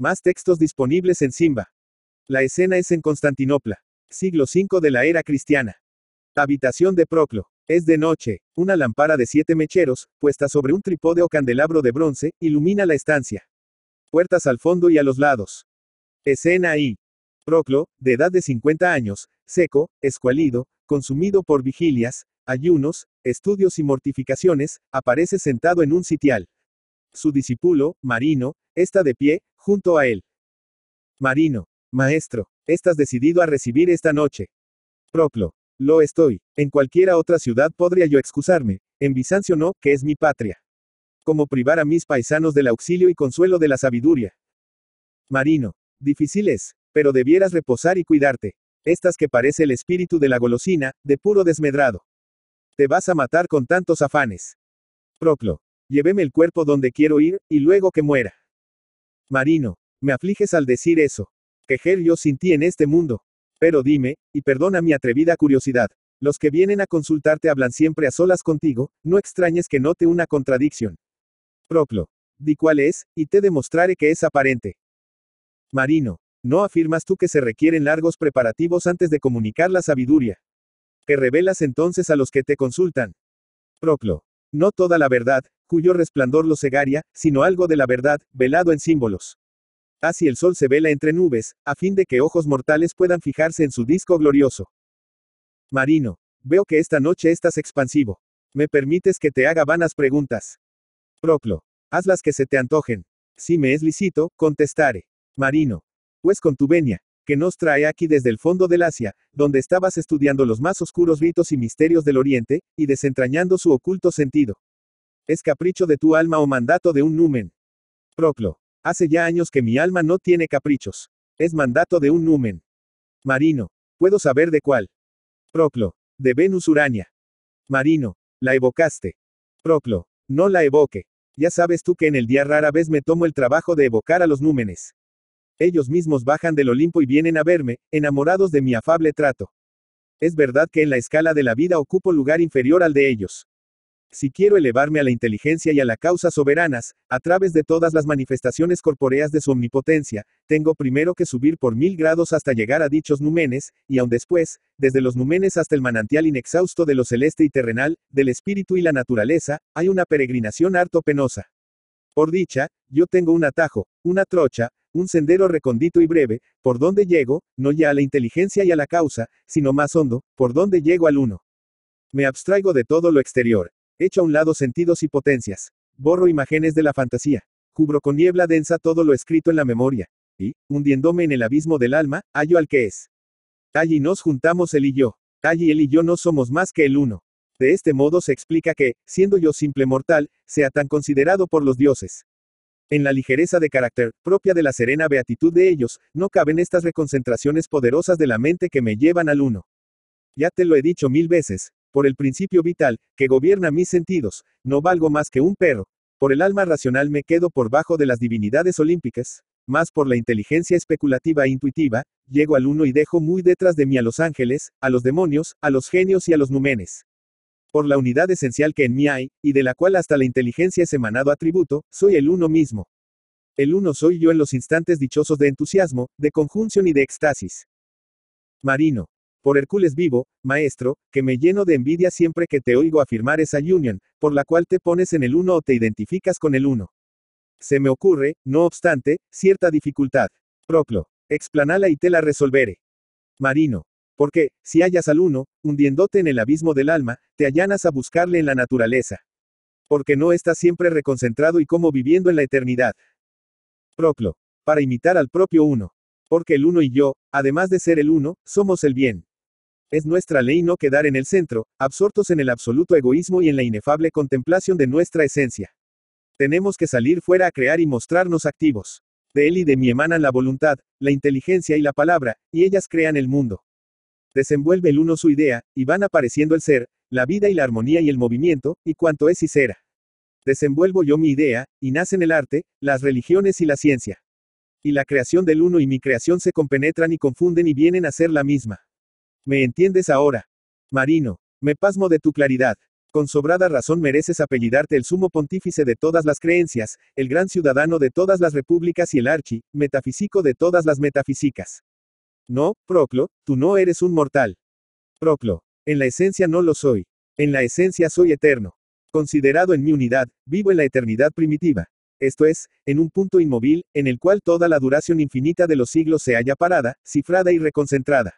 Más textos disponibles en Simba. La escena es en Constantinopla. Siglo V de la era cristiana. Habitación de Proclo. Es de noche. Una lámpara de siete mecheros, puesta sobre un trípode o candelabro de bronce, ilumina la estancia. Puertas al fondo y a los lados. Escena I. Proclo, de edad de 50 años, seco, escualido, consumido por vigilias, ayunos, estudios y mortificaciones, aparece sentado en un sitial. Su discípulo, Marino, está de pie, junto a él. Marino, maestro, estás decidido a recibir esta noche. Proclo, lo estoy. En cualquiera otra ciudad podría yo excusarme, en Bizancio no, que es mi patria. ¿Cómo privar a mis paisanos del auxilio y consuelo de la sabiduría. Marino, difícil es, pero debieras reposar y cuidarte. Estas que parece el espíritu de la golosina, de puro desmedrado. Te vas a matar con tantos afanes. Proclo, Lléveme el cuerpo donde quiero ir, y luego que muera. Marino, me afliges al decir eso. Quejer yo sin ti en este mundo. Pero dime, y perdona mi atrevida curiosidad. Los que vienen a consultarte hablan siempre a solas contigo, no extrañes que note una contradicción. Proclo. Di cuál es, y te demostraré que es aparente. Marino. ¿No afirmas tú que se requieren largos preparativos antes de comunicar la sabiduría? ¿Qué revelas entonces a los que te consultan. Proclo. No toda la verdad, cuyo resplandor lo cegaría, sino algo de la verdad, velado en símbolos. Así el sol se vela entre nubes, a fin de que ojos mortales puedan fijarse en su disco glorioso. Marino, veo que esta noche estás expansivo. Me permites que te haga vanas preguntas. Proclo, haz las que se te antojen. Si me es lícito, contestaré. Marino, pues con tu venia, que nos trae aquí desde el fondo del Asia, donde estabas estudiando los más oscuros ritos y misterios del Oriente, y desentrañando su oculto sentido. Es capricho de tu alma o mandato de un numen. Proclo. Hace ya años que mi alma no tiene caprichos. Es mandato de un numen. Marino. Puedo saber de cuál. Proclo. De Venus Urania. Marino. La evocaste. Proclo. No la evoque. Ya sabes tú que en el día rara vez me tomo el trabajo de evocar a los númenes. Ellos mismos bajan del Olimpo y vienen a verme, enamorados de mi afable trato. Es verdad que en la escala de la vida ocupo lugar inferior al de ellos. Si quiero elevarme a la inteligencia y a la causa soberanas, a través de todas las manifestaciones corpóreas de su omnipotencia, tengo primero que subir por mil grados hasta llegar a dichos numenes, y aun después, desde los numenes hasta el manantial inexhausto de lo celeste y terrenal, del espíritu y la naturaleza, hay una peregrinación harto penosa. Por dicha, yo tengo un atajo, una trocha, un sendero recondito y breve, por donde llego, no ya a la inteligencia y a la causa, sino más hondo, por donde llego al uno. Me abstraigo de todo lo exterior, echa a un lado sentidos y potencias. Borro imágenes de la fantasía. Cubro con niebla densa todo lo escrito en la memoria. Y, hundiéndome en el abismo del alma, hallo al que es. Allí nos juntamos él y yo. Allí él y yo no somos más que el uno. De este modo se explica que, siendo yo simple mortal, sea tan considerado por los dioses. En la ligereza de carácter, propia de la serena beatitud de ellos, no caben estas reconcentraciones poderosas de la mente que me llevan al uno. Ya te lo he dicho mil veces, por el principio vital, que gobierna mis sentidos, no valgo más que un perro, por el alma racional me quedo por bajo de las divinidades olímpicas, más por la inteligencia especulativa e intuitiva, llego al uno y dejo muy detrás de mí a los ángeles, a los demonios, a los genios y a los numenes. Por la unidad esencial que en mí hay, y de la cual hasta la inteligencia es emanado atributo, soy el uno mismo. El uno soy yo en los instantes dichosos de entusiasmo, de conjunción y de éxtasis. Marino. Por Hércules vivo, maestro, que me lleno de envidia siempre que te oigo afirmar esa unión, por la cual te pones en el uno o te identificas con el uno. Se me ocurre, no obstante, cierta dificultad. Proclo. Explanala y te la resolveré. Marino. Porque, si hallas al uno, hundiéndote en el abismo del alma, te allanas a buscarle en la naturaleza. Porque no estás siempre reconcentrado y como viviendo en la eternidad. Proclo. Para imitar al propio uno. Porque el uno y yo, además de ser el uno, somos el bien. Es nuestra ley no quedar en el centro, absortos en el absoluto egoísmo y en la inefable contemplación de nuestra esencia. Tenemos que salir fuera a crear y mostrarnos activos. De él y de mí emanan la voluntad, la inteligencia y la palabra, y ellas crean el mundo. Desenvuelve el uno su idea, y van apareciendo el ser, la vida y la armonía y el movimiento, y cuanto es y será. Desenvuelvo yo mi idea, y nacen el arte, las religiones y la ciencia. Y la creación del uno y mi creación se compenetran y confunden y vienen a ser la misma. ¿Me entiendes ahora? Marino, me pasmo de tu claridad. Con sobrada razón mereces apellidarte el sumo pontífice de todas las creencias, el gran ciudadano de todas las repúblicas y el archi, metafísico de todas las metafísicas. No, Proclo, tú no eres un mortal. Proclo, en la esencia no lo soy. En la esencia soy eterno. Considerado en mi unidad, vivo en la eternidad primitiva. Esto es, en un punto inmóvil, en el cual toda la duración infinita de los siglos se halla parada, cifrada y reconcentrada.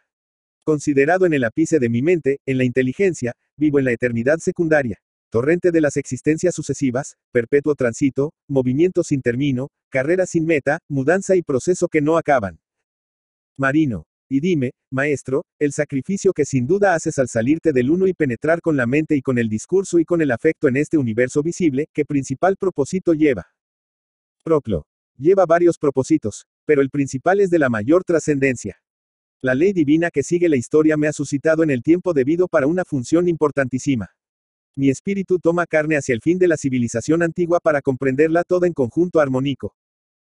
Considerado en el ápice de mi mente, en la inteligencia, vivo en la eternidad secundaria. Torrente de las existencias sucesivas, perpetuo tránsito, movimiento sin término, carrera sin meta, mudanza y proceso que no acaban. Marino. Y dime, maestro, el sacrificio que sin duda haces al salirte del uno y penetrar con la mente y con el discurso y con el afecto en este universo visible, ¿qué principal propósito lleva? Proclo. Lleva varios propósitos, pero el principal es de la mayor trascendencia. La ley divina que sigue la historia me ha suscitado en el tiempo debido para una función importantísima. Mi espíritu toma carne hacia el fin de la civilización antigua para comprenderla toda en conjunto armónico.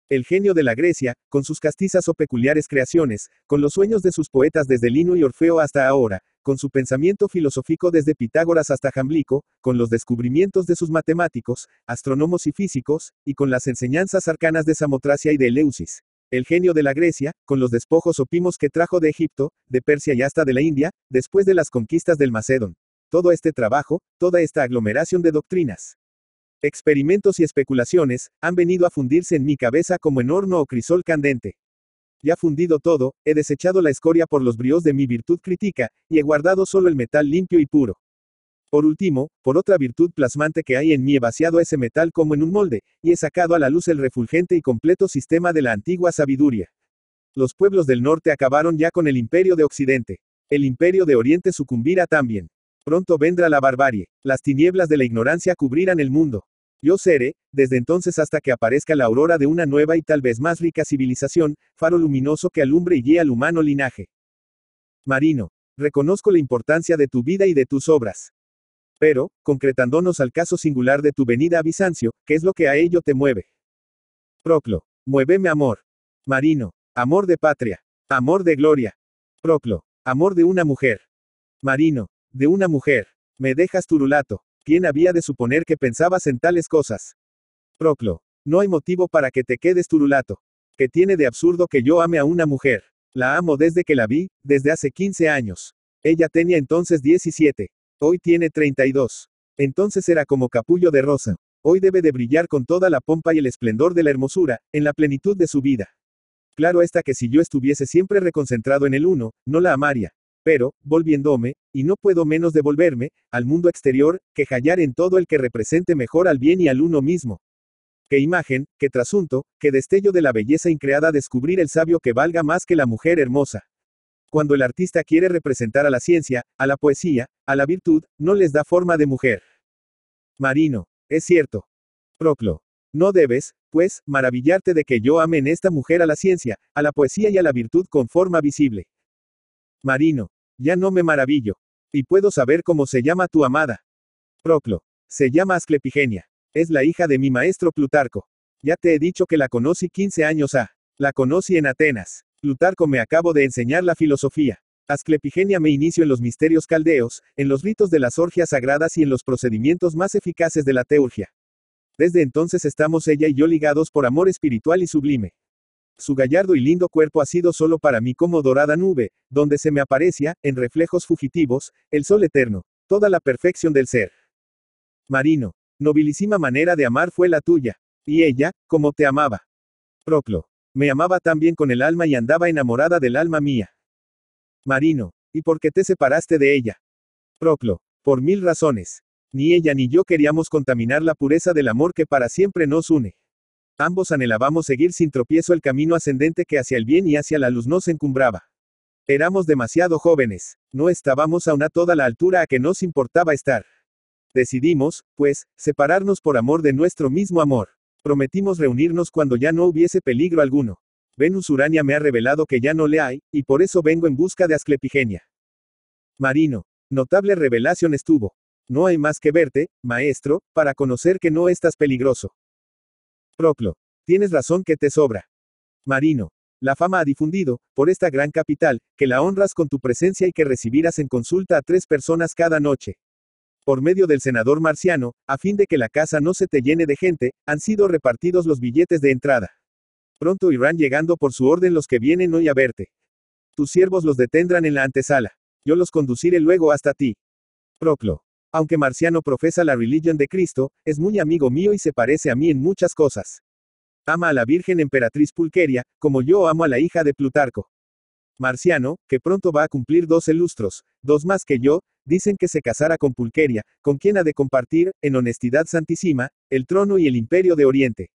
El genio de la Grecia, con sus castizas o peculiares creaciones, con los sueños de sus poetas desde Lino y Orfeo hasta ahora, con su pensamiento filosófico desde Pitágoras hasta Jamblico, con los descubrimientos de sus matemáticos, astrónomos y físicos, y con las enseñanzas arcanas de Samotracia y de Eleusis. El genio de la Grecia, con los despojos opimos que trajo de Egipto, de Persia y hasta de la India, después de las conquistas del Macedón. Todo este trabajo, toda esta aglomeración de doctrinas, experimentos y especulaciones, han venido a fundirse en mi cabeza como en horno o crisol candente. Ya fundido todo, he desechado la escoria por los bríos de mi virtud crítica, y he guardado solo el metal limpio y puro. Por último, por otra virtud plasmante que hay en mí he vaciado ese metal como en un molde, y he sacado a la luz el refulgente y completo sistema de la antigua sabiduría. Los pueblos del norte acabaron ya con el imperio de Occidente. El imperio de Oriente sucumbirá también. Pronto vendrá la barbarie, las tinieblas de la ignorancia cubrirán el mundo. Yo seré, desde entonces hasta que aparezca la aurora de una nueva y tal vez más rica civilización, faro luminoso que alumbre y guíe al humano linaje. Marino, reconozco la importancia de tu vida y de tus obras. Pero, concretándonos al caso singular de tu venida a Bizancio, ¿qué es lo que a ello te mueve? Proclo. Muéveme amor. Marino. Amor de patria. Amor de gloria. Proclo. Amor de una mujer. Marino. De una mujer. Me dejas turulato. ¿Quién había de suponer que pensabas en tales cosas? Proclo. No hay motivo para que te quedes turulato. ¿Qué tiene de absurdo que yo ame a una mujer? La amo desde que la vi, desde hace 15 años. Ella tenía entonces 17. Hoy tiene 32. Entonces era como capullo de rosa. Hoy debe de brillar con toda la pompa y el esplendor de la hermosura, en la plenitud de su vida. Claro está que si yo estuviese siempre reconcentrado en el uno, no la amaría. Pero, volviéndome, y no puedo menos de volverme, al mundo exterior, que hallar en todo el que represente mejor al bien y al uno mismo. Qué imagen, qué trasunto, qué destello de la belleza increada descubrir el sabio que valga más que la mujer hermosa. Cuando el artista quiere representar a la ciencia, a la poesía, a la virtud, no les da forma de mujer. Marino. Es cierto. Proclo. No debes, pues, maravillarte de que yo ame en esta mujer a la ciencia, a la poesía y a la virtud con forma visible. Marino. Ya no me maravillo. Y puedo saber cómo se llama tu amada. Proclo. Se llama Asclepigenia. Es la hija de mi maestro Plutarco. Ya te he dicho que la conocí 15 años a. La conocí en Atenas. Plutarco me acabo de enseñar la filosofía. Asclepigenia me inicio en los misterios caldeos, en los ritos de las orgias sagradas y en los procedimientos más eficaces de la teurgia. Desde entonces estamos ella y yo ligados por amor espiritual y sublime. Su gallardo y lindo cuerpo ha sido solo para mí como dorada nube, donde se me aparecía, en reflejos fugitivos, el sol eterno, toda la perfección del ser. Marino, nobilísima manera de amar fue la tuya, y ella, como te amaba. Proclo. Me amaba también con el alma y andaba enamorada del alma mía. Marino. ¿Y por qué te separaste de ella? Proclo. Por mil razones. Ni ella ni yo queríamos contaminar la pureza del amor que para siempre nos une. Ambos anhelábamos seguir sin tropiezo el camino ascendente que hacia el bien y hacia la luz nos encumbraba. Éramos demasiado jóvenes, no estábamos aún a toda la altura a que nos importaba estar. Decidimos, pues, separarnos por amor de nuestro mismo amor. Prometimos reunirnos cuando ya no hubiese peligro alguno. Venus Urania me ha revelado que ya no le hay, y por eso vengo en busca de Asclepigenia. Marino. Notable revelación estuvo. No hay más que verte, maestro, para conocer que no estás peligroso. Proclo. Tienes razón que te sobra. Marino. La fama ha difundido, por esta gran capital, que la honras con tu presencia y que recibirás en consulta a tres personas cada noche por medio del senador marciano, a fin de que la casa no se te llene de gente, han sido repartidos los billetes de entrada. Pronto irán llegando por su orden los que vienen hoy a verte. Tus siervos los detendrán en la antesala. Yo los conduciré luego hasta ti. Proclo. Aunque Marciano profesa la religión de Cristo, es muy amigo mío y se parece a mí en muchas cosas. Ama a la Virgen Emperatriz Pulqueria, como yo amo a la hija de Plutarco. Marciano, que pronto va a cumplir 12 lustros, dos más que yo, dicen que se casará con Pulqueria, con quien ha de compartir, en honestidad santísima, el trono y el imperio de Oriente.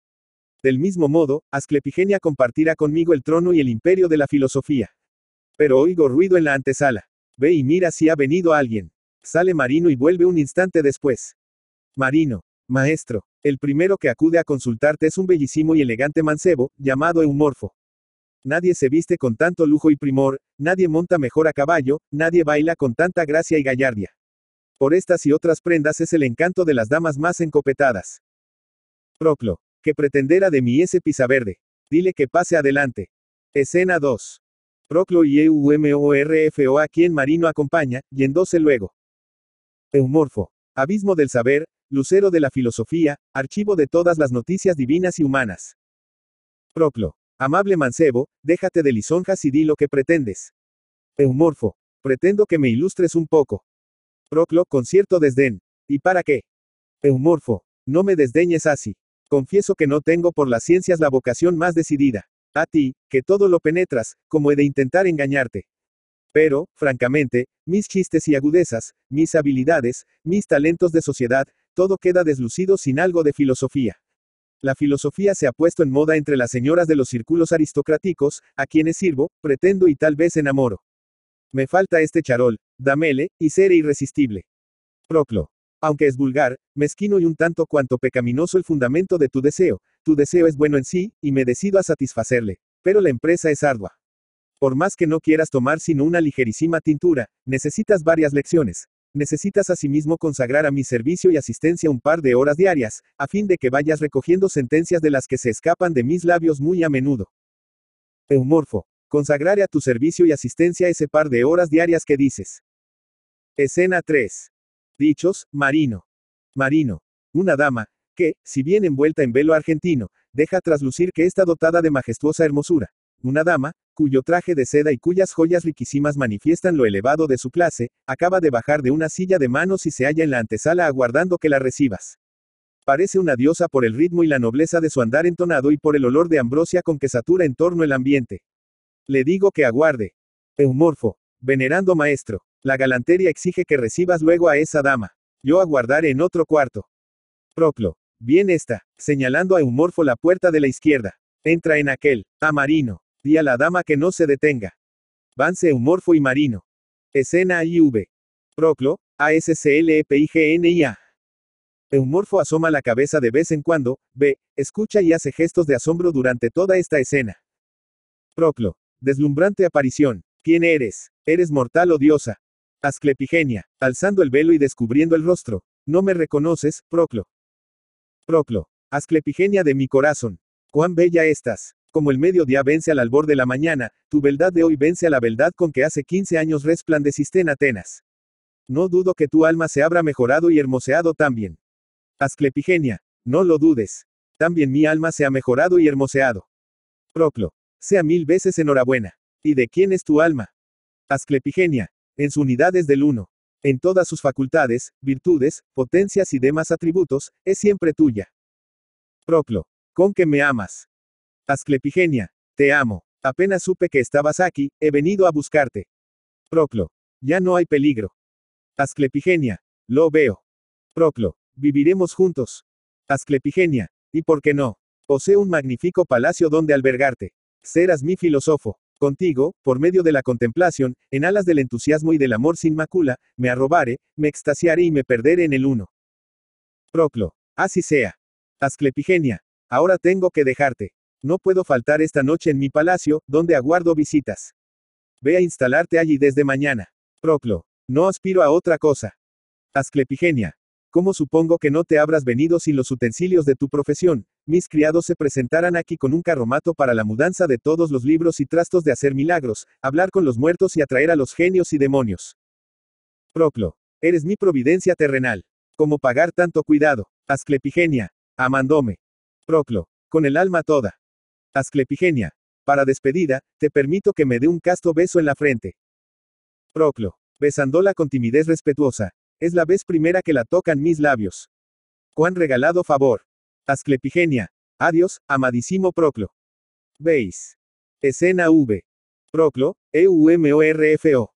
Del mismo modo, Asclepigenia compartirá conmigo el trono y el imperio de la filosofía. Pero oigo ruido en la antesala. Ve y mira si ha venido alguien. Sale Marino y vuelve un instante después. Marino. Maestro. El primero que acude a consultarte es un bellísimo y elegante mancebo, llamado Eumorfo. Nadie se viste con tanto lujo y primor, nadie monta mejor a caballo, nadie baila con tanta gracia y gallardia. Por estas y otras prendas es el encanto de las damas más encopetadas. Proclo, que pretendera de mi ese pisaverde. Dile que pase adelante. Escena 2. Proclo y EUMORFO a quien Marino acompaña, yéndose luego. Eumorfo. Abismo del saber, lucero de la filosofía, archivo de todas las noticias divinas y humanas. Proclo. Amable mancebo, déjate de lisonjas y di lo que pretendes. Eumorfo, pretendo que me ilustres un poco. Proclo, con cierto desdén. ¿Y para qué? Eumorfo, no me desdeñes así. Confieso que no tengo por las ciencias la vocación más decidida. A ti, que todo lo penetras, como he de intentar engañarte. Pero, francamente, mis chistes y agudezas, mis habilidades, mis talentos de sociedad, todo queda deslucido sin algo de filosofía. La filosofía se ha puesto en moda entre las señoras de los círculos aristocráticos, a quienes sirvo, pretendo y tal vez enamoro. Me falta este charol, damele, y seré irresistible. Proclo. Aunque es vulgar, mezquino y un tanto cuanto pecaminoso el fundamento de tu deseo, tu deseo es bueno en sí, y me decido a satisfacerle, pero la empresa es ardua. Por más que no quieras tomar sino una ligerísima tintura, necesitas varias lecciones, Necesitas asimismo consagrar a mi servicio y asistencia un par de horas diarias, a fin de que vayas recogiendo sentencias de las que se escapan de mis labios muy a menudo. Eumorfo. Consagraré a tu servicio y asistencia ese par de horas diarias que dices. Escena 3. Dichos, Marino. Marino. Una dama, que, si bien envuelta en velo argentino, deja traslucir que está dotada de majestuosa hermosura. Una dama, cuyo traje de seda y cuyas joyas riquísimas manifiestan lo elevado de su clase, acaba de bajar de una silla de manos y se halla en la antesala aguardando que la recibas. Parece una diosa por el ritmo y la nobleza de su andar entonado y por el olor de ambrosia con que satura en torno el ambiente. Le digo que aguarde. Eumorfo. Venerando maestro. La galantería exige que recibas luego a esa dama. Yo aguardaré en otro cuarto. Proclo. Bien está. Señalando a Eumorfo la puerta de la izquierda. Entra en aquel. Amarino. Di a la dama que no se detenga. Vance Eumorfo y Marino. Escena IV. Proclo, ASCLEPIGNIA. Eumorfo asoma la cabeza de vez en cuando, ve, escucha y hace gestos de asombro durante toda esta escena. Proclo. Deslumbrante aparición. ¿Quién eres? ¿Eres mortal o diosa? Asclepigenia. Alzando el velo y descubriendo el rostro. No me reconoces, Proclo. Proclo. Asclepigenia de mi corazón. Cuán bella estás. Como el mediodía vence al albor de la mañana, tu beldad de hoy vence a la beldad con que hace 15 años resplandeciste en Atenas. No dudo que tu alma se habrá mejorado y hermoseado también. Asclepigenia, no lo dudes. También mi alma se ha mejorado y hermoseado. Proclo, sea mil veces enhorabuena. ¿Y de quién es tu alma? Asclepigenia, en su unidad es del uno. En todas sus facultades, virtudes, potencias y demás atributos, es siempre tuya. Proclo, con que me amas. Asclepigenia, te amo. Apenas supe que estabas aquí, he venido a buscarte. Proclo. Ya no hay peligro. Asclepigenia. Lo veo. Proclo. Viviremos juntos. Asclepigenia. ¿Y por qué no? Posee un magnífico palacio donde albergarte. Serás mi filósofo. Contigo, por medio de la contemplación, en alas del entusiasmo y del amor sin macula, me arrobaré, me extasiaré y me perderé en el uno. Proclo. Así sea. Asclepigenia. Ahora tengo que dejarte. No puedo faltar esta noche en mi palacio, donde aguardo visitas. Ve a instalarte allí desde mañana. Proclo. No aspiro a otra cosa. Asclepigenia. ¿Cómo supongo que no te habrás venido sin los utensilios de tu profesión? Mis criados se presentarán aquí con un carromato para la mudanza de todos los libros y trastos de hacer milagros, hablar con los muertos y atraer a los genios y demonios. Proclo. Eres mi providencia terrenal. ¿Cómo pagar tanto cuidado? Asclepigenia. Amándome, Proclo. Con el alma toda. Asclepigenia. Para despedida, te permito que me dé un casto beso en la frente. Proclo. Besándola con timidez respetuosa. Es la vez primera que la tocan mis labios. Cuán regalado favor. Asclepigenia. Adiós, amadísimo Proclo. Veis. Escena V. Proclo, EUMORFO.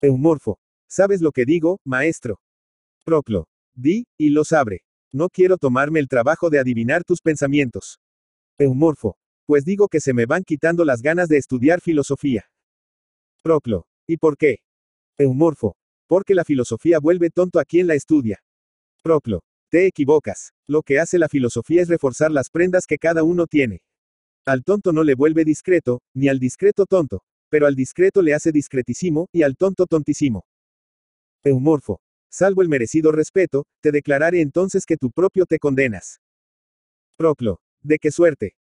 Eumorfo. ¿Sabes lo que digo, maestro? Proclo. Di, y lo abre. No quiero tomarme el trabajo de adivinar tus pensamientos. Eumorfo. Pues digo que se me van quitando las ganas de estudiar filosofía. Proclo. ¿Y por qué? Eumorfo. Porque la filosofía vuelve tonto a quien la estudia. Proclo. Te equivocas. Lo que hace la filosofía es reforzar las prendas que cada uno tiene. Al tonto no le vuelve discreto, ni al discreto tonto, pero al discreto le hace discretísimo, y al tonto tontísimo. Eumorfo. Salvo el merecido respeto, te declararé entonces que tú propio te condenas. Proclo. ¿De qué suerte?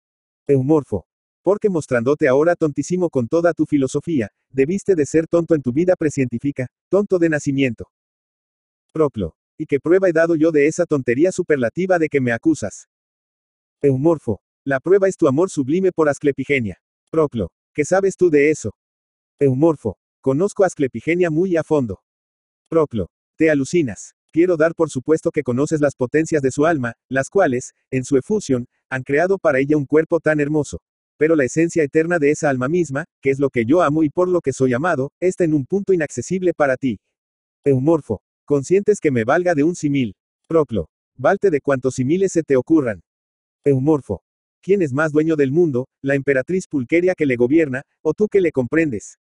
Eumorfo. Porque mostrándote ahora tontísimo con toda tu filosofía, debiste de ser tonto en tu vida prescientífica, tonto de nacimiento. Proclo. ¿Y qué prueba he dado yo de esa tontería superlativa de que me acusas? Eumorfo. La prueba es tu amor sublime por Asclepigenia. Proclo. ¿Qué sabes tú de eso? Eumorfo. Conozco Asclepigenia muy a fondo. Proclo. Te alucinas. Quiero dar por supuesto que conoces las potencias de su alma, las cuales, en su efusión, han creado para ella un cuerpo tan hermoso. Pero la esencia eterna de esa alma misma, que es lo que yo amo y por lo que soy amado, está en un punto inaccesible para ti. Eumorfo. Conscientes que me valga de un simil. Proclo. Valte de cuantos similes se te ocurran. Eumorfo. ¿Quién es más dueño del mundo, la emperatriz Pulqueria que le gobierna, o tú que le comprendes?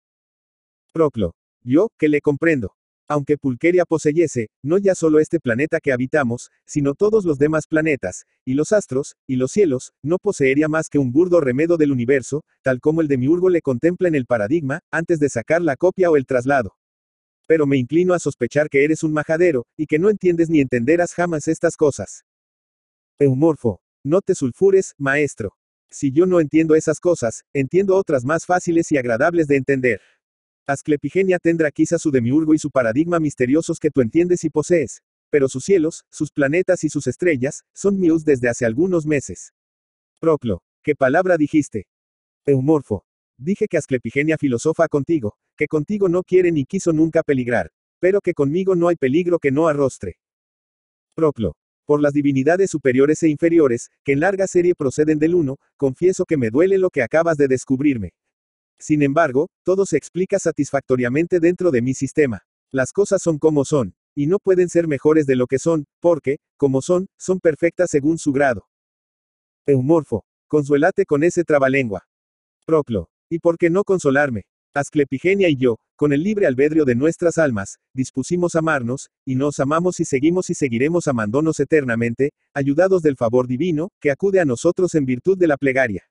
Proclo. Yo, que le comprendo. Aunque Pulqueria poseyese, no ya solo este planeta que habitamos, sino todos los demás planetas, y los astros, y los cielos, no poseería más que un burdo remedo del universo, tal como el de Miurgo le contempla en el paradigma, antes de sacar la copia o el traslado. Pero me inclino a sospechar que eres un majadero, y que no entiendes ni entenderás jamás estas cosas. Eumorfo. No te sulfures, maestro. Si yo no entiendo esas cosas, entiendo otras más fáciles y agradables de entender. Asclepigenia tendrá quizá su demiurgo y su paradigma misteriosos que tú entiendes y posees, pero sus cielos, sus planetas y sus estrellas, son míos desde hace algunos meses. Proclo, ¿qué palabra dijiste? Eumorfo. Dije que Asclepigenia filosofa contigo, que contigo no quiere ni quiso nunca peligrar, pero que conmigo no hay peligro que no arrostre. Proclo. Por las divinidades superiores e inferiores, que en larga serie proceden del uno, confieso que me duele lo que acabas de descubrirme, sin embargo, todo se explica satisfactoriamente dentro de mi sistema. Las cosas son como son, y no pueden ser mejores de lo que son, porque, como son, son perfectas según su grado. Eumorfo, consuélate con ese trabalengua. Proclo, ¿y por qué no consolarme? Asclepigenia y yo, con el libre albedrio de nuestras almas, dispusimos amarnos, y nos amamos y seguimos y seguiremos amándonos eternamente, ayudados del favor divino, que acude a nosotros en virtud de la plegaria.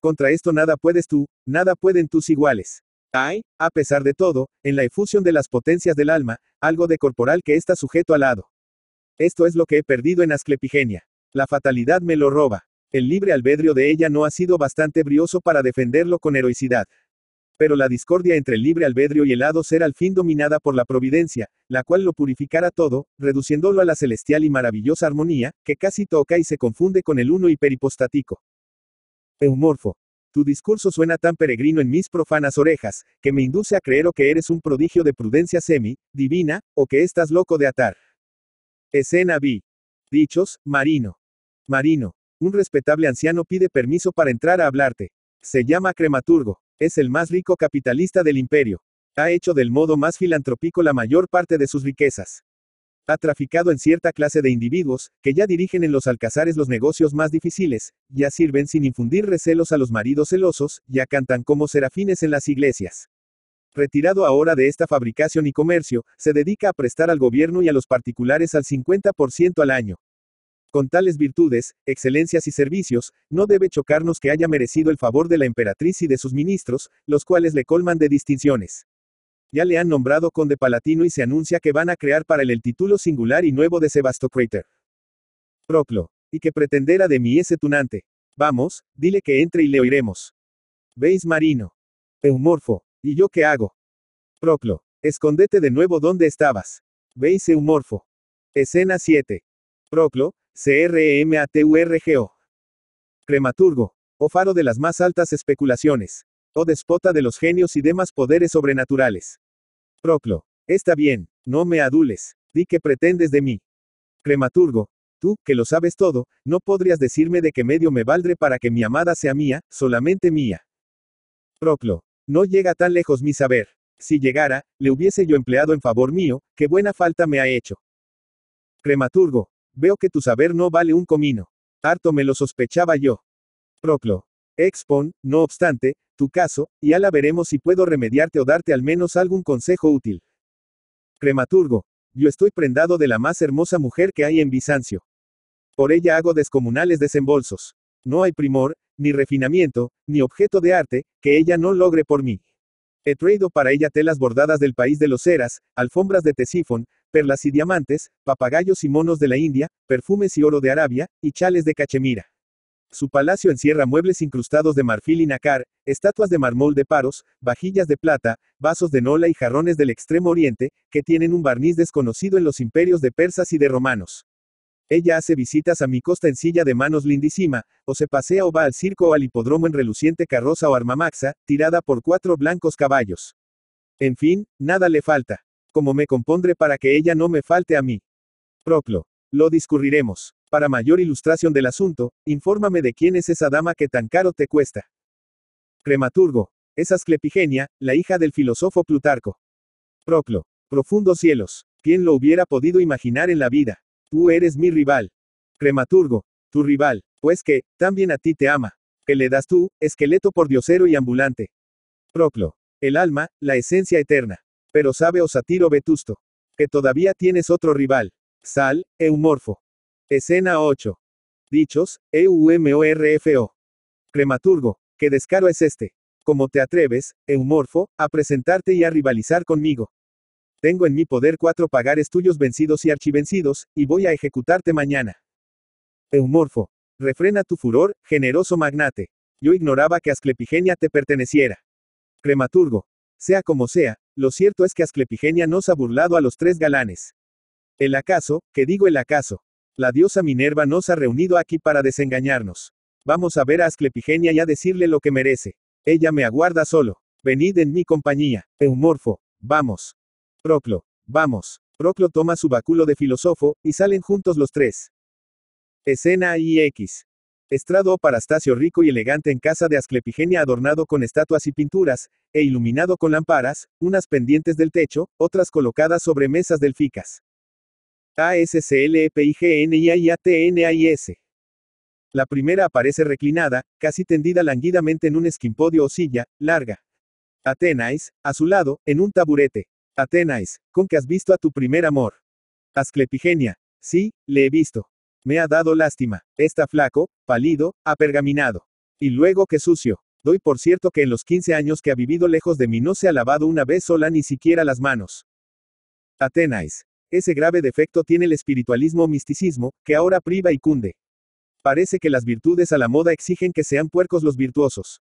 Contra esto nada puedes tú, nada pueden tus iguales. Hay, a pesar de todo, en la efusión de las potencias del alma, algo de corporal que está sujeto al hado. Esto es lo que he perdido en Asclepigenia. La fatalidad me lo roba. El libre albedrio de ella no ha sido bastante brioso para defenderlo con heroicidad. Pero la discordia entre el libre albedrio y el hado será al fin dominada por la providencia, la cual lo purificará todo, reduciéndolo a la celestial y maravillosa armonía, que casi toca y se confunde con el uno hiperhipostático. Eumorfo. Tu discurso suena tan peregrino en mis profanas orejas, que me induce a creer o que eres un prodigio de prudencia semi, divina, o que estás loco de atar. Escena B. Dichos, Marino. Marino. Un respetable anciano pide permiso para entrar a hablarte. Se llama Crematurgo. Es el más rico capitalista del imperio. Ha hecho del modo más filantrópico la mayor parte de sus riquezas ha traficado en cierta clase de individuos, que ya dirigen en los alcazares los negocios más difíciles, ya sirven sin infundir recelos a los maridos celosos, ya cantan como serafines en las iglesias. Retirado ahora de esta fabricación y comercio, se dedica a prestar al gobierno y a los particulares al 50% al año. Con tales virtudes, excelencias y servicios, no debe chocarnos que haya merecido el favor de la emperatriz y de sus ministros, los cuales le colman de distinciones. Ya le han nombrado conde palatino y se anuncia que van a crear para él el título singular y nuevo de Sebastocrator. Proclo. Y que pretendera de mí ese tunante. Vamos, dile que entre y le oiremos. Veis marino. Eumorfo. ¿Y yo qué hago? Proclo. Escondete de nuevo donde estabas. Veis Eumorfo. Escena 7. Proclo, CRMATURGO. E Crematurgo. O faro de las más altas especulaciones oh despota de los genios y demás poderes sobrenaturales. Proclo. Está bien, no me adules, di que pretendes de mí. Crematurgo. Tú, que lo sabes todo, no podrías decirme de qué medio me valdré para que mi amada sea mía, solamente mía. Proclo. No llega tan lejos mi saber. Si llegara, le hubiese yo empleado en favor mío, qué buena falta me ha hecho. Crematurgo. Veo que tu saber no vale un comino. Harto me lo sospechaba yo. Proclo. Expon, no obstante, tu caso, y la veremos si puedo remediarte o darte al menos algún consejo útil. Crematurgo. Yo estoy prendado de la más hermosa mujer que hay en Bizancio. Por ella hago descomunales desembolsos. No hay primor, ni refinamiento, ni objeto de arte, que ella no logre por mí. He traído para ella telas bordadas del país de los ceras, alfombras de tesifón, perlas y diamantes, papagayos y monos de la India, perfumes y oro de Arabia, y chales de cachemira. Su palacio encierra muebles incrustados de marfil y nácar, estatuas de mármol de paros, vajillas de plata, vasos de nola y jarrones del Extremo Oriente, que tienen un barniz desconocido en los imperios de persas y de romanos. Ella hace visitas a mi costa en silla de manos lindísima, o se pasea o va al circo o al hipódromo en reluciente carroza o armamaxa, tirada por cuatro blancos caballos. En fin, nada le falta. Como me compondré para que ella no me falte a mí. Proclo. Lo discurriremos. Para mayor ilustración del asunto, infórmame de quién es esa dama que tan caro te cuesta. Crematurgo. Es Asclepigenia, la hija del filósofo Plutarco. Proclo. Profundos cielos. ¿Quién lo hubiera podido imaginar en la vida? Tú eres mi rival. Crematurgo. Tu rival. Pues que, también a ti te ama. Que le das tú, esqueleto por diosero y ambulante? Proclo. El alma, la esencia eterna. Pero sabe o oh satiro vetusto. Que todavía tienes otro rival. Sal, eumorfo. Escena 8. Dichos, EUMORFO. Crematurgo, qué descaro es este. ¿Cómo te atreves, Eumorfo, a presentarte y a rivalizar conmigo? Tengo en mi poder cuatro pagares tuyos vencidos y archivencidos, y voy a ejecutarte mañana. Eumorfo, refrena tu furor, generoso magnate. Yo ignoraba que Asclepigenia te perteneciera. Crematurgo, sea como sea, lo cierto es que Asclepigenia nos ha burlado a los tres galanes. El acaso, que digo el acaso, la diosa Minerva nos ha reunido aquí para desengañarnos. Vamos a ver a Asclepigenia y a decirle lo que merece. Ella me aguarda solo. Venid en mi compañía. Eumorfo. Vamos. Proclo. Vamos. Proclo toma su báculo de filósofo, y salen juntos los tres. Escena IX. Estrado o parastasio rico y elegante en casa de Asclepigenia adornado con estatuas y pinturas, e iluminado con lámparas, unas pendientes del techo, otras colocadas sobre mesas delficas. ASCLEPIGNIATNIS. La primera aparece reclinada, casi tendida languidamente en un esquimpodio o silla, larga. Atenais, a su lado, en un taburete. Atenais, con que has visto a tu primer amor. Asclepigenia. Sí, le he visto. Me ha dado lástima. Está flaco, pálido, apergaminado. Y luego qué sucio. Doy por cierto que en los 15 años que ha vivido lejos de mí no se ha lavado una vez sola ni siquiera las manos. Atenais. Ese grave defecto tiene el espiritualismo o misticismo, que ahora priva y cunde. Parece que las virtudes a la moda exigen que sean puercos los virtuosos.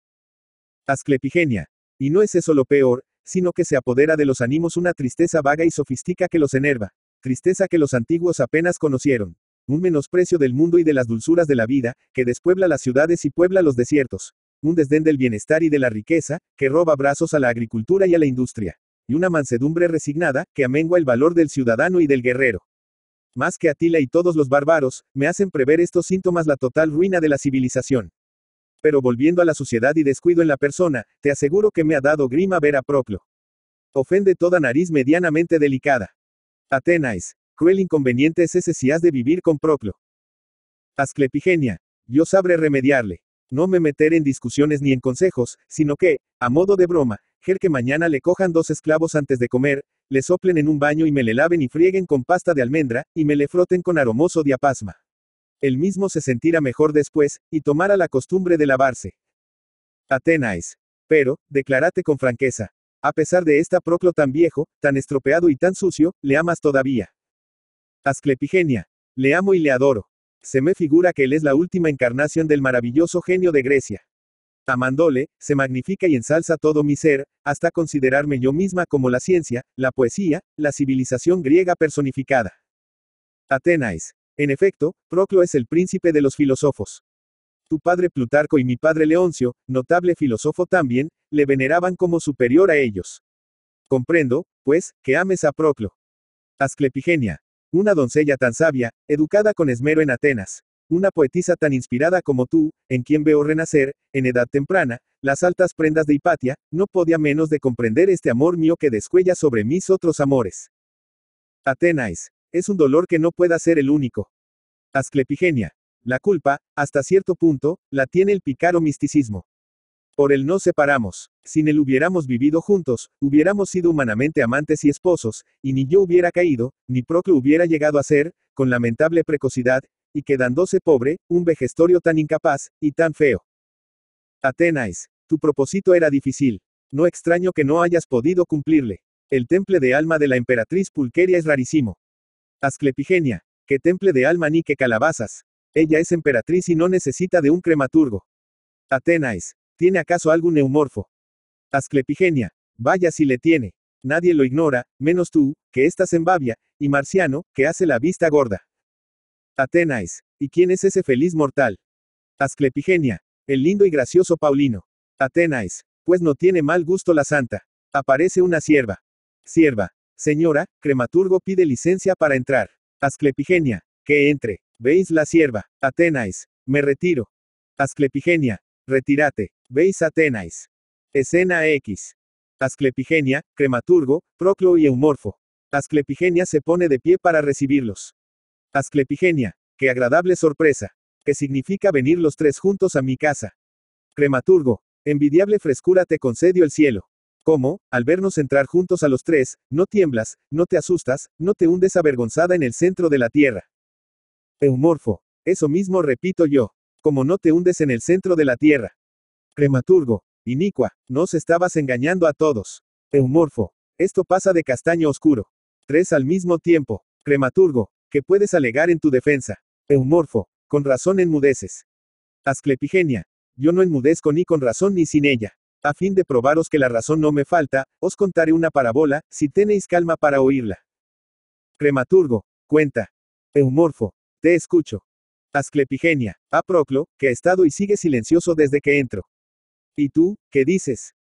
Asclepigenia. Y no es eso lo peor, sino que se apodera de los ánimos una tristeza vaga y sofística que los enerva, tristeza que los antiguos apenas conocieron, un menosprecio del mundo y de las dulzuras de la vida, que despuebla las ciudades y puebla los desiertos, un desdén del bienestar y de la riqueza, que roba brazos a la agricultura y a la industria y una mansedumbre resignada, que amengua el valor del ciudadano y del guerrero. Más que Atila y todos los bárbaros, me hacen prever estos síntomas la total ruina de la civilización. Pero volviendo a la suciedad y descuido en la persona, te aseguro que me ha dado grima ver a Proclo. Ofende toda nariz medianamente delicada. atenais cruel inconveniente es ese si has de vivir con Proclo. Asclepigenia, yo sabré remediarle. No me meter en discusiones ni en consejos, sino que, a modo de broma, que mañana le cojan dos esclavos antes de comer, le soplen en un baño y me le laven y frieguen con pasta de almendra, y me le froten con aromoso diapasma. El mismo se sentirá mejor después, y tomará la costumbre de lavarse. Atenaes. Pero, declárate con franqueza. A pesar de esta Proclo tan viejo, tan estropeado y tan sucio, le amas todavía. Asclepigenia. Le amo y le adoro. Se me figura que él es la última encarnación del maravilloso genio de Grecia. Amándole, se magnifica y ensalza todo mi ser, hasta considerarme yo misma como la ciencia, la poesía, la civilización griega personificada. Atenais. En efecto, Proclo es el príncipe de los filósofos. Tu padre Plutarco y mi padre Leoncio, notable filósofo también, le veneraban como superior a ellos. Comprendo, pues, que ames a Proclo. Asclepigenia. Una doncella tan sabia, educada con esmero en Atenas una poetisa tan inspirada como tú, en quien veo renacer, en edad temprana, las altas prendas de Hipatia, no podía menos de comprender este amor mío que descuella sobre mis otros amores. Atenais. Es un dolor que no pueda ser el único. Asclepigenia. La culpa, hasta cierto punto, la tiene el picaro misticismo. Por él no separamos. Sin él hubiéramos vivido juntos, hubiéramos sido humanamente amantes y esposos, y ni yo hubiera caído, ni Proclo hubiera llegado a ser, con lamentable precocidad, y quedándose pobre, un vejestorio tan incapaz, y tan feo. Atenais, tu propósito era difícil. No extraño que no hayas podido cumplirle. El temple de alma de la emperatriz Pulqueria es rarísimo. Asclepigenia, Qué temple de alma ni qué calabazas. Ella es emperatriz y no necesita de un crematurgo. Atenais, ¿tiene acaso algún neumorfo? Asclepigenia, vaya si le tiene. Nadie lo ignora, menos tú, que estás en Babia, y Marciano, que hace la vista gorda. Atenais. ¿Y quién es ese feliz mortal? Asclepigenia. El lindo y gracioso Paulino. Atenais. Pues no tiene mal gusto la santa. Aparece una sierva. Sierva. Señora, Crematurgo pide licencia para entrar. Asclepigenia. Que entre. Veis la sierva. Atenais. Me retiro. Asclepigenia. Retírate. Veis Atenais. Escena X. Asclepigenia, Crematurgo, Proclo y Eumorfo. Asclepigenia se pone de pie para recibirlos. Asclepigenia, qué agradable sorpresa, que significa venir los tres juntos a mi casa. Crematurgo, envidiable frescura te concedió el cielo. ¿Cómo, al vernos entrar juntos a los tres, no tiemblas, no te asustas, no te hundes avergonzada en el centro de la tierra? Eumorfo, eso mismo repito yo, como no te hundes en el centro de la tierra. Crematurgo, inicua, nos estabas engañando a todos. Eumorfo, esto pasa de castaño oscuro. Tres al mismo tiempo. Crematurgo, que puedes alegar en tu defensa. Eumorfo, con razón enmudeces. Asclepigenia, yo no enmudezco ni con razón ni sin ella. A fin de probaros que la razón no me falta, os contaré una parábola, si tenéis calma para oírla. Crematurgo, cuenta. Eumorfo, te escucho. Asclepigenia, a ah, Proclo, que ha estado y sigue silencioso desde que entro. ¿Y tú, qué dices?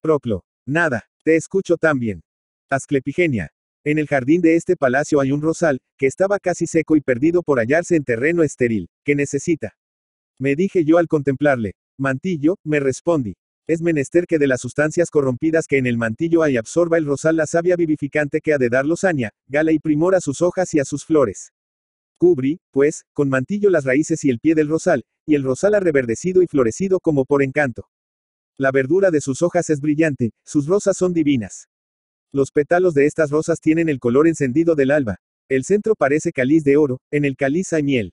Proclo, nada, te escucho también. Asclepigenia, en el jardín de este palacio hay un rosal, que estaba casi seco y perdido por hallarse en terreno estéril, que necesita. Me dije yo al contemplarle. Mantillo, me respondí. Es menester que de las sustancias corrompidas que en el mantillo hay absorba el rosal la savia vivificante que ha de dar losaña, gala y primor a sus hojas y a sus flores. Cubrí, pues, con mantillo las raíces y el pie del rosal, y el rosal ha reverdecido y florecido como por encanto. La verdura de sus hojas es brillante, sus rosas son divinas. Los pétalos de estas rosas tienen el color encendido del alba. El centro parece caliz de oro, en el caliz hay miel.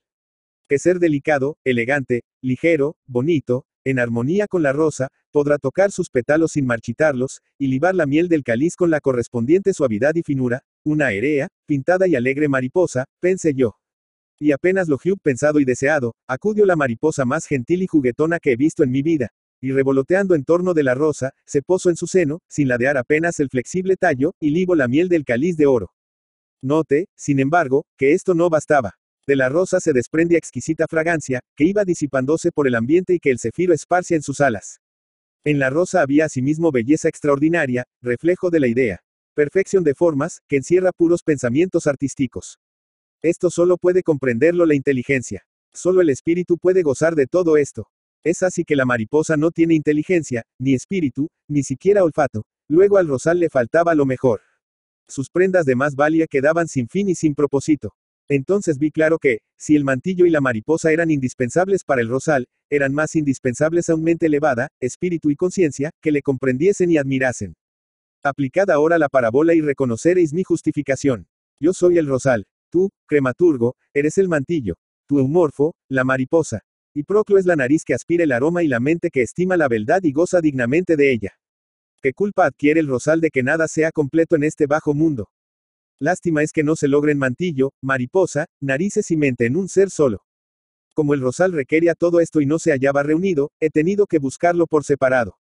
Que ser delicado, elegante, ligero, bonito, en armonía con la rosa, podrá tocar sus pétalos sin marchitarlos, y libar la miel del caliz con la correspondiente suavidad y finura, una aérea, pintada y alegre mariposa, pensé yo. Y apenas lo hub pensado y deseado, acudió la mariposa más gentil y juguetona que he visto en mi vida, y revoloteando en torno de la rosa, se posó en su seno, sin ladear apenas el flexible tallo, y libo la miel del cáliz de oro. Note, sin embargo, que esto no bastaba. De la rosa se desprende exquisita fragancia, que iba disipándose por el ambiente y que el cefiro esparcia en sus alas. En la rosa había asimismo belleza extraordinaria, reflejo de la idea. Perfección de formas, que encierra puros pensamientos artísticos. Esto solo puede comprenderlo la inteligencia. Solo el espíritu puede gozar de todo esto. Es así que la mariposa no tiene inteligencia, ni espíritu, ni siquiera olfato, luego al rosal le faltaba lo mejor. Sus prendas de más valia quedaban sin fin y sin propósito. Entonces vi claro que, si el mantillo y la mariposa eran indispensables para el rosal, eran más indispensables a un mente elevada, espíritu y conciencia, que le comprendiesen y admirasen. Aplicad ahora la parábola y reconoceréis mi justificación. Yo soy el rosal, tú, crematurgo, eres el mantillo, tu eumorfo, la mariposa. Y Proclo es la nariz que aspira el aroma y la mente que estima la verdad y goza dignamente de ella. ¿Qué culpa adquiere el rosal de que nada sea completo en este bajo mundo? Lástima es que no se logren mantillo, mariposa, narices y mente en un ser solo. Como el rosal requería todo esto y no se hallaba reunido, he tenido que buscarlo por separado.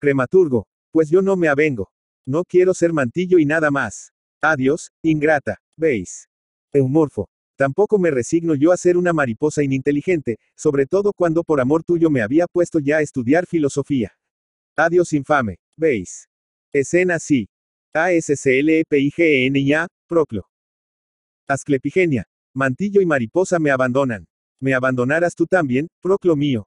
Crematurgo, pues yo no me avengo. No quiero ser mantillo y nada más. Adiós, ingrata. Veis. Eumorfo. Tampoco me resigno yo a ser una mariposa ininteligente, sobre todo cuando por amor tuyo me había puesto ya a estudiar filosofía. Adiós infame. Veis. Escena sí. ASCLEPIGENIA, Proclo. Asclepigenia. Mantillo y mariposa me abandonan. Me abandonarás tú también, Proclo mío.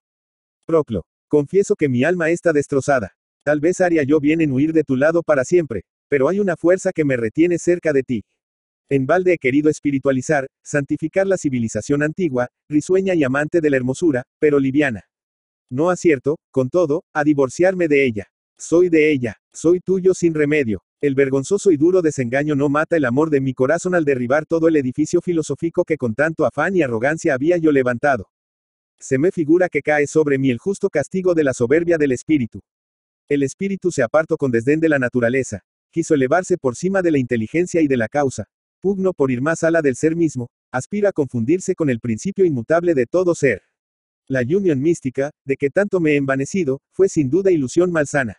Proclo. Confieso que mi alma está destrozada. Tal vez haría yo bien en huir de tu lado para siempre, pero hay una fuerza que me retiene cerca de ti. En balde he querido espiritualizar, santificar la civilización antigua, risueña y amante de la hermosura, pero liviana. No acierto, con todo, a divorciarme de ella. Soy de ella, soy tuyo sin remedio. El vergonzoso y duro desengaño no mata el amor de mi corazón al derribar todo el edificio filosófico que con tanto afán y arrogancia había yo levantado. Se me figura que cae sobre mí el justo castigo de la soberbia del espíritu. El espíritu se apartó con desdén de la naturaleza, quiso elevarse por cima de la inteligencia y de la causa, Pugno por ir más allá del ser mismo, aspira a confundirse con el principio inmutable de todo ser. La unión mística, de que tanto me he envanecido, fue sin duda ilusión malsana.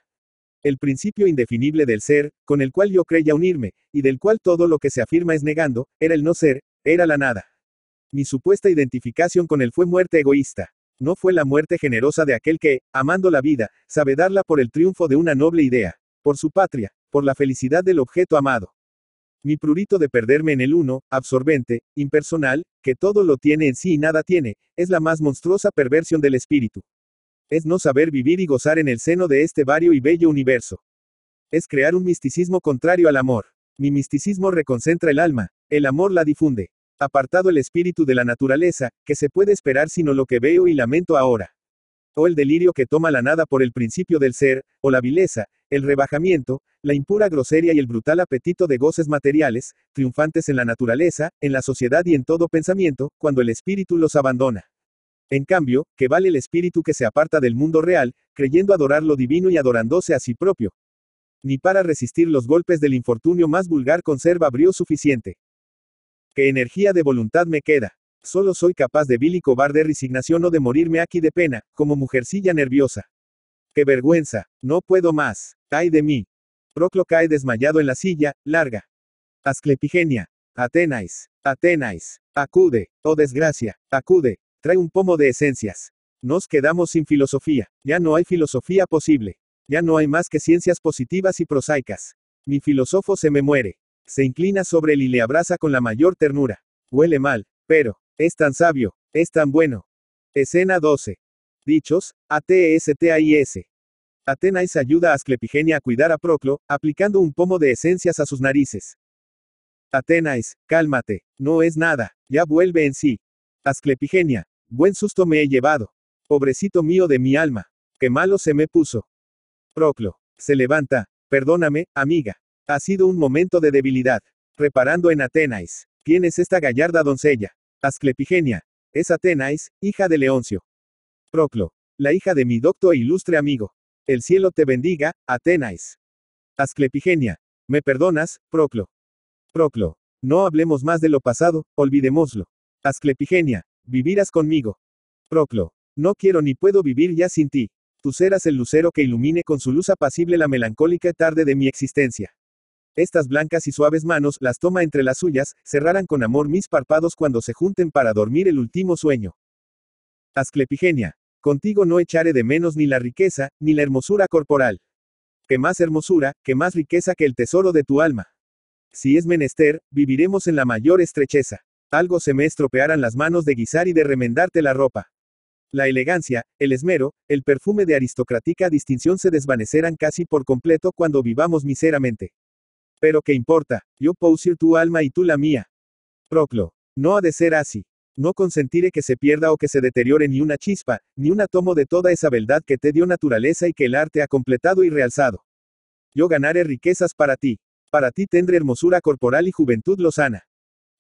El principio indefinible del ser, con el cual yo creía unirme, y del cual todo lo que se afirma es negando, era el no ser, era la nada. Mi supuesta identificación con él fue muerte egoísta. No fue la muerte generosa de aquel que, amando la vida, sabe darla por el triunfo de una noble idea, por su patria, por la felicidad del objeto amado. Mi prurito de perderme en el uno, absorbente, impersonal, que todo lo tiene en sí y nada tiene, es la más monstruosa perversión del espíritu. Es no saber vivir y gozar en el seno de este vario y bello universo. Es crear un misticismo contrario al amor. Mi misticismo reconcentra el alma, el amor la difunde. Apartado el espíritu de la naturaleza, que se puede esperar sino lo que veo y lamento ahora o el delirio que toma la nada por el principio del ser, o la vileza, el rebajamiento, la impura grosería y el brutal apetito de goces materiales, triunfantes en la naturaleza, en la sociedad y en todo pensamiento, cuando el espíritu los abandona. En cambio, que vale el espíritu que se aparta del mundo real, creyendo adorar lo divino y adorándose a sí propio. Ni para resistir los golpes del infortunio más vulgar conserva brío suficiente. ¿Qué energía de voluntad me queda? Solo soy capaz de vil y cobarde resignación o de morirme aquí de pena, como mujercilla nerviosa. ¡Qué vergüenza! No puedo más. ¡Ay de mí! Proclo cae desmayado en la silla, larga. Asclepigenia. Atenais. Atenais. Acude. Oh desgracia. Acude. Trae un pomo de esencias. Nos quedamos sin filosofía. Ya no hay filosofía posible. Ya no hay más que ciencias positivas y prosaicas. Mi filósofo se me muere. Se inclina sobre él y le abraza con la mayor ternura. Huele mal, pero, es tan sabio, es tan bueno. Escena 12. Dichos, ATSTAIS. Atenais ayuda a Asclepigenia a cuidar a Proclo, aplicando un pomo de esencias a sus narices. Atenais, cálmate, no es nada, ya vuelve en sí. Asclepigenia, buen susto me he llevado. Pobrecito mío de mi alma, qué malo se me puso. Proclo, se levanta, perdóname, amiga. Ha sido un momento de debilidad. Reparando en Atenais, ¿quién es esta gallarda doncella? Asclepigenia. Es Atenais, hija de Leoncio. Proclo. La hija de mi docto e ilustre amigo. El cielo te bendiga, Atenais. Asclepigenia. ¿Me perdonas, Proclo? Proclo. No hablemos más de lo pasado, olvidémoslo. Asclepigenia. Vivirás conmigo. Proclo. No quiero ni puedo vivir ya sin ti. Tú serás el lucero que ilumine con su luz apacible la melancólica tarde de mi existencia. Estas blancas y suaves manos las toma entre las suyas, cerrarán con amor mis párpados cuando se junten para dormir el último sueño. Asclepigenia. Contigo no echaré de menos ni la riqueza, ni la hermosura corporal. ¿Qué más hermosura, qué más riqueza que el tesoro de tu alma. Si es menester, viviremos en la mayor estrecheza. Algo se me estropearán las manos de guisar y de remendarte la ropa. La elegancia, el esmero, el perfume de aristocrática distinción se desvanecerán casi por completo cuando vivamos miseramente. Pero qué importa, yo posir tu alma y tú la mía. Proclo. No ha de ser así. No consentiré que se pierda o que se deteriore ni una chispa, ni un átomo de toda esa beldad que te dio naturaleza y que el arte ha completado y realzado. Yo ganaré riquezas para ti. Para ti tendré hermosura corporal y juventud lozana.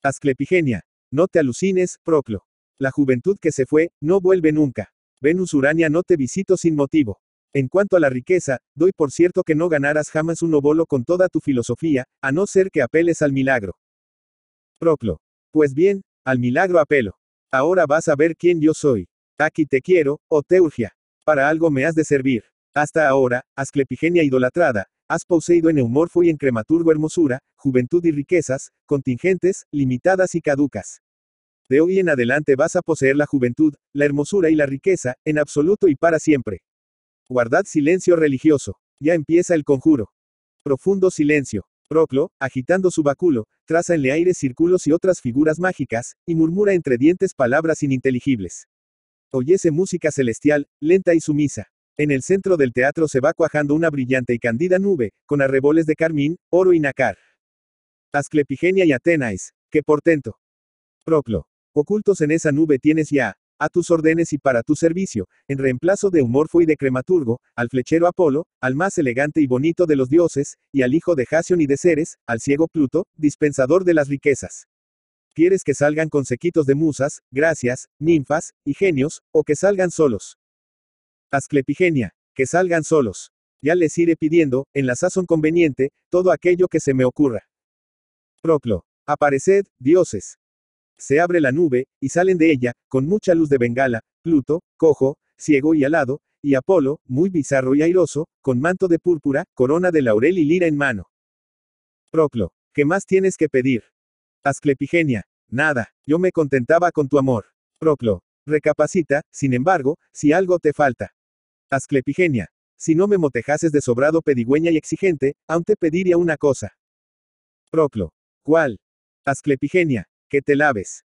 Asclepigenia. No te alucines, Proclo. La juventud que se fue, no vuelve nunca. Venus Urania no te visito sin motivo. En cuanto a la riqueza, doy por cierto que no ganarás jamás un obolo con toda tu filosofía, a no ser que apeles al milagro. Proclo. Pues bien, al milagro apelo. Ahora vas a ver quién yo soy. Aquí te quiero, oh Teurgia. Para algo me has de servir. Hasta ahora, Asclepigenia idolatrada, has poseído en eumorfo y en crematurgo hermosura, juventud y riquezas, contingentes, limitadas y caducas. De hoy en adelante vas a poseer la juventud, la hermosura y la riqueza, en absoluto y para siempre. Guardad silencio religioso. Ya empieza el conjuro. Profundo silencio. Proclo, agitando su báculo, traza en el aire círculos y otras figuras mágicas, y murmura entre dientes palabras ininteligibles. Oyese música celestial, lenta y sumisa. En el centro del teatro se va cuajando una brillante y candida nube, con arreboles de carmín, oro y nácar. Asclepigenia y Atenais. qué portento. Proclo. Ocultos en esa nube tienes ya, a tus órdenes y para tu servicio, en reemplazo de Humorfo y de Crematurgo, al flechero Apolo, al más elegante y bonito de los dioses, y al hijo de Hasion y de Ceres, al ciego Pluto, dispensador de las riquezas. ¿Quieres que salgan con sequitos de musas, gracias, ninfas, y genios, o que salgan solos? Asclepigenia, que salgan solos. Ya les iré pidiendo, en la sazón conveniente, todo aquello que se me ocurra. Proclo. Apareced, dioses. Se abre la nube, y salen de ella, con mucha luz de bengala, Pluto, cojo, ciego y alado, y Apolo, muy bizarro y airoso, con manto de púrpura, corona de laurel y lira en mano. Proclo, ¿qué más tienes que pedir? Asclepigenia, nada, yo me contentaba con tu amor. Proclo, recapacita, sin embargo, si algo te falta. Asclepigenia, si no me motejases de sobrado pedigüeña y exigente, aún te pediría una cosa. Proclo, ¿cuál? Asclepigenia, que te laves.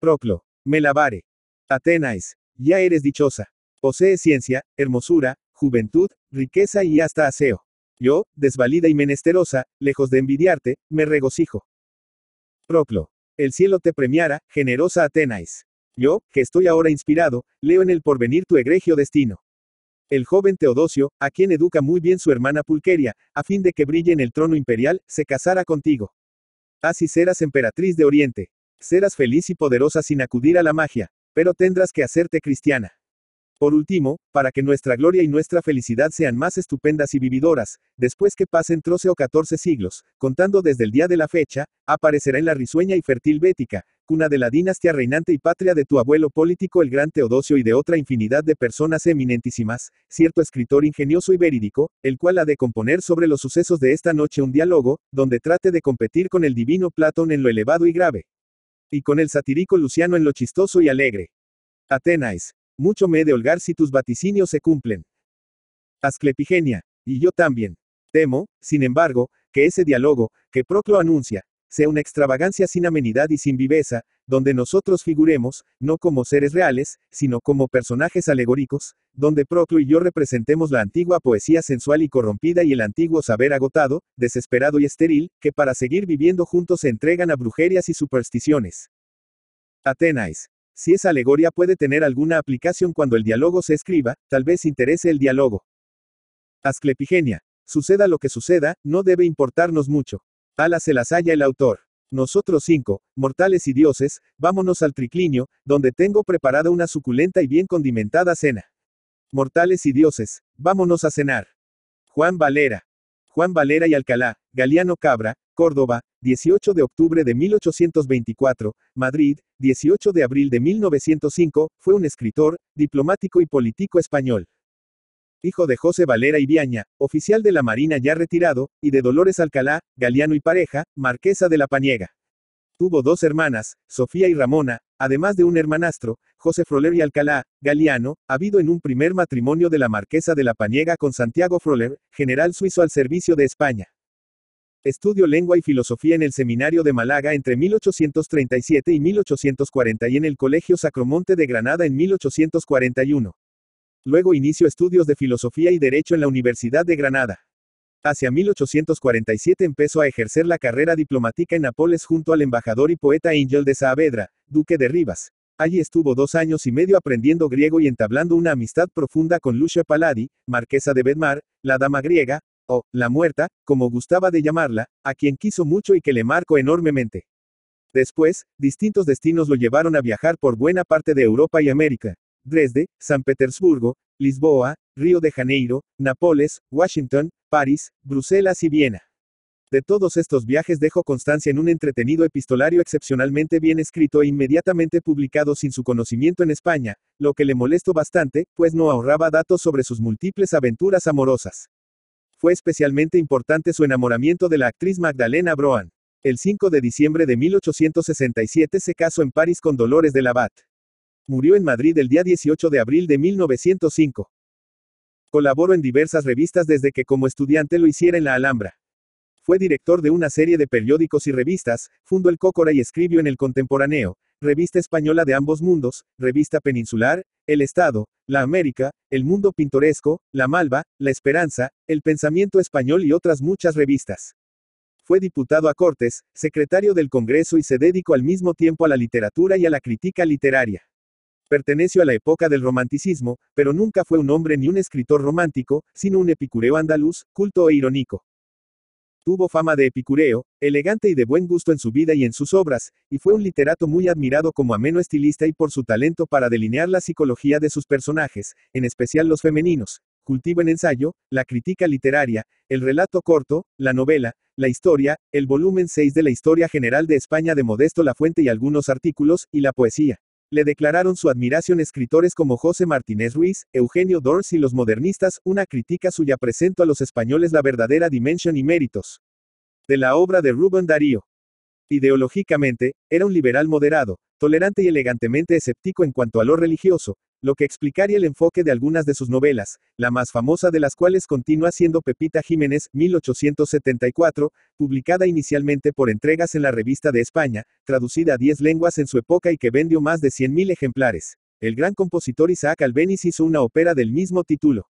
Proclo. Me lavaré. Atenais. Ya eres dichosa. Posee ciencia, hermosura, juventud, riqueza y hasta aseo. Yo, desvalida y menesterosa, lejos de envidiarte, me regocijo. Proclo. El cielo te premiara, generosa Atenais. Yo, que estoy ahora inspirado, leo en el porvenir tu egregio destino. El joven Teodosio, a quien educa muy bien su hermana Pulqueria, a fin de que brille en el trono imperial, se casara contigo. Así ah, serás emperatriz de Oriente. Serás feliz y poderosa sin acudir a la magia, pero tendrás que hacerte cristiana. Por último, para que nuestra gloria y nuestra felicidad sean más estupendas y vividoras, después que pasen 13 o 14 siglos, contando desde el día de la fecha, aparecerá en la risueña y fértil Bética, cuna de la dinastía reinante y patria de tu abuelo político el gran Teodosio y de otra infinidad de personas eminentísimas, cierto escritor ingenioso y verídico, el cual ha de componer sobre los sucesos de esta noche un diálogo, donde trate de competir con el divino Platón en lo elevado y grave, y con el satírico Luciano en lo chistoso y alegre. Atenas. Mucho me he de holgar si tus vaticinios se cumplen. Asclepigenia, y yo también. Temo, sin embargo, que ese diálogo, que Proclo anuncia, sea una extravagancia sin amenidad y sin viveza, donde nosotros figuremos, no como seres reales, sino como personajes alegóricos, donde Proclo y yo representemos la antigua poesía sensual y corrompida y el antiguo saber agotado, desesperado y estéril, que para seguir viviendo juntos se entregan a brujerías y supersticiones. Atenais. Si esa alegoria puede tener alguna aplicación cuando el diálogo se escriba, tal vez interese el diálogo. Asclepigenia. Suceda lo que suceda, no debe importarnos mucho. Alas se las haya el autor. Nosotros cinco, mortales y dioses, vámonos al triclinio, donde tengo preparada una suculenta y bien condimentada cena. Mortales y dioses, vámonos a cenar. Juan Valera. Juan Valera y Alcalá, Galiano Cabra, Córdoba, 18 de octubre de 1824, Madrid, 18 de abril de 1905, fue un escritor, diplomático y político español. Hijo de José Valera y Viaña, oficial de la Marina ya retirado, y de Dolores Alcalá, Galiano y pareja, marquesa de la Paniega. Tuvo dos hermanas, Sofía y Ramona, además de un hermanastro, José Froler y Alcalá, Galiano, habido en un primer matrimonio de la marquesa de la Paniega con Santiago Froler, general suizo al servicio de España. Estudió lengua y filosofía en el Seminario de Málaga entre 1837 y 1840 y en el Colegio Sacromonte de Granada en 1841. Luego inició estudios de filosofía y derecho en la Universidad de Granada. Hacia 1847 empezó a ejercer la carrera diplomática en Nápoles junto al embajador y poeta Ángel de Saavedra, duque de Rivas, Allí estuvo dos años y medio aprendiendo griego y entablando una amistad profunda con Lucia Paladi, marquesa de Bedmar, la dama griega, o la muerta, como gustaba de llamarla, a quien quiso mucho y que le marcó enormemente. Después, distintos destinos lo llevaron a viajar por buena parte de Europa y América. Dresde, San Petersburgo, Lisboa, Río de Janeiro, Nápoles, Washington, París, Bruselas y Viena. De todos estos viajes dejó constancia en un entretenido epistolario excepcionalmente bien escrito e inmediatamente publicado sin su conocimiento en España, lo que le molestó bastante, pues no ahorraba datos sobre sus múltiples aventuras amorosas. Fue especialmente importante su enamoramiento de la actriz Magdalena Broan. El 5 de diciembre de 1867 se casó en París con Dolores de Abad. Murió en Madrid el día 18 de abril de 1905. Colaboró en diversas revistas desde que como estudiante lo hiciera en la Alhambra. Fue director de una serie de periódicos y revistas, fundó el Cócora y escribió en el Contemporáneo, Revista Española de ambos mundos, Revista Peninsular, El Estado, La América, El Mundo Pintoresco, La Malva, La Esperanza, El Pensamiento Español y otras muchas revistas. Fue diputado a Cortes, secretario del Congreso y se dedicó al mismo tiempo a la literatura y a la crítica literaria. Perteneció a la época del romanticismo, pero nunca fue un hombre ni un escritor romántico, sino un epicureo andaluz, culto e irónico. Tuvo fama de epicureo, elegante y de buen gusto en su vida y en sus obras, y fue un literato muy admirado como ameno estilista y por su talento para delinear la psicología de sus personajes, en especial los femeninos. Cultivo en ensayo, la crítica literaria, el relato corto, la novela, la historia, el volumen 6 de la Historia General de España de Modesto Lafuente y algunos artículos, y la poesía. Le declararon su admiración escritores como José Martínez Ruiz, Eugenio Dors y los modernistas, una crítica suya presento a los españoles la verdadera dimensión y méritos de la obra de Rubén Darío. Ideológicamente, era un liberal moderado, tolerante y elegantemente escéptico en cuanto a lo religioso, lo que explicaría el enfoque de algunas de sus novelas, la más famosa de las cuales continúa siendo Pepita Jiménez, 1874, publicada inicialmente por entregas en la revista de España, traducida a 10 lenguas en su época y que vendió más de 100.000 ejemplares. El gran compositor Isaac Albéniz hizo una ópera del mismo título.